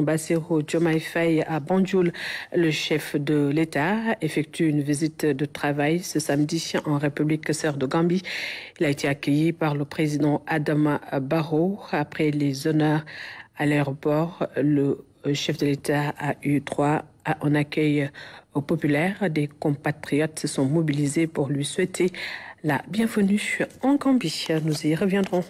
Bassero Faye à Banjul, le chef de l'État, effectue une visite de travail ce samedi en République sœur de Gambie. Il a été accueilli par le président Adam Barrow après les honneurs à l'aéroport. Le chef de l'État a eu droit à un accueil populaire. Des compatriotes se sont mobilisés pour lui souhaiter la bienvenue en Gambie. Nous y reviendrons.